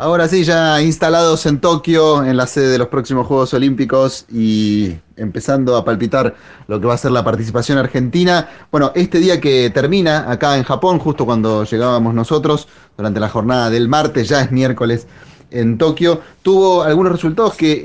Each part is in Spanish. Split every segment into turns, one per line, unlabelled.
Ahora sí, ya instalados en Tokio, en la sede de los próximos Juegos Olímpicos y empezando a palpitar lo que va a ser la participación argentina. Bueno, este día que termina acá en Japón, justo cuando llegábamos nosotros, durante la jornada del martes, ya es miércoles, en Tokio, tuvo algunos resultados que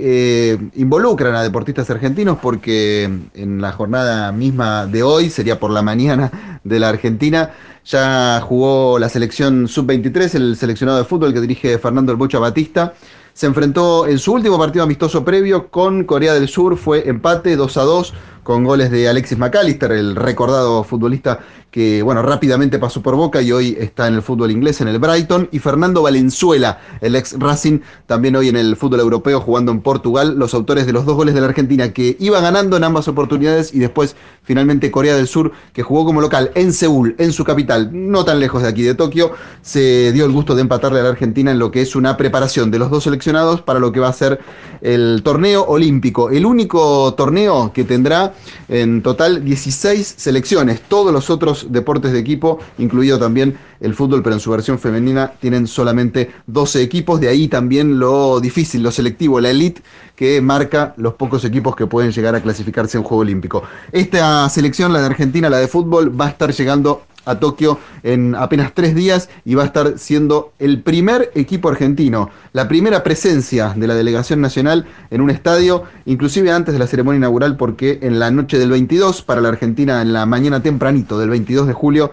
eh, involucran a deportistas argentinos porque en la jornada misma de hoy, sería por la mañana de la Argentina, ya jugó la selección sub-23, el seleccionado de fútbol que dirige Fernando El Bocha Batista. Se enfrentó en su último partido amistoso previo con Corea del Sur, fue empate 2 a 2 con goles de Alexis McAllister, el recordado futbolista que, bueno, rápidamente pasó por Boca y hoy está en el fútbol inglés, en el Brighton, y Fernando Valenzuela, el ex Racing, también hoy en el fútbol europeo jugando en Portugal, los autores de los dos goles de la Argentina que iba ganando en ambas oportunidades y después finalmente Corea del Sur, que jugó como local en Seúl, en su capital, no tan lejos de aquí de Tokio, se dio el gusto de empatarle a la Argentina en lo que es una preparación de los dos seleccionados para lo que va a ser el torneo olímpico, el único torneo que tendrá en total, 16 selecciones. Todos los otros deportes de equipo, incluido también el fútbol, pero en su versión femenina, tienen solamente 12 equipos. De ahí también lo difícil, lo selectivo, la elite que marca los pocos equipos que pueden llegar a clasificarse en un Juego Olímpico. Esta selección, la de Argentina, la de fútbol, va a estar llegando a Tokio en apenas tres días y va a estar siendo el primer equipo argentino, la primera presencia de la delegación nacional en un estadio, inclusive antes de la ceremonia inaugural, porque en la noche del 22 para la Argentina, en la mañana tempranito del 22 de julio,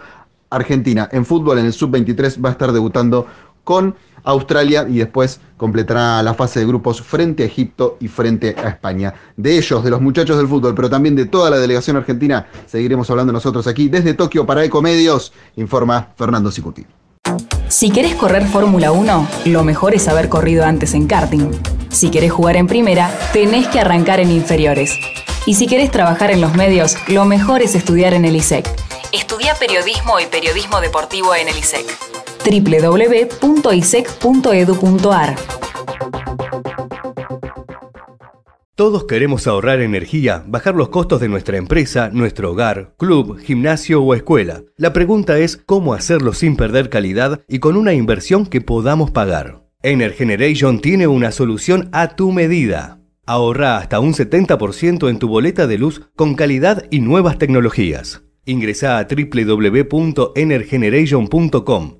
Argentina en fútbol en el sub-23 va a estar debutando con Australia y después completará la fase de grupos frente a Egipto y frente a España. De ellos, de los muchachos del fútbol, pero también de toda la delegación argentina, seguiremos hablando nosotros aquí desde Tokio para Ecomedios, informa Fernando Sicuti.
Si querés correr Fórmula 1, lo mejor es haber corrido antes en karting. Si querés jugar en primera, tenés que arrancar en inferiores. Y si querés trabajar en los medios, lo mejor es estudiar en el ISEC. Estudia periodismo y periodismo deportivo en el ISEC www.isec.edu.ar.
Todos queremos ahorrar energía, bajar los costos de nuestra empresa, nuestro hogar, club, gimnasio o escuela. La pregunta es cómo hacerlo sin perder calidad y con una inversión que podamos pagar. Energeneration tiene una solución a tu medida. Ahorra hasta un 70% en tu boleta de luz con calidad y nuevas tecnologías. Ingresa a www.energeneration.com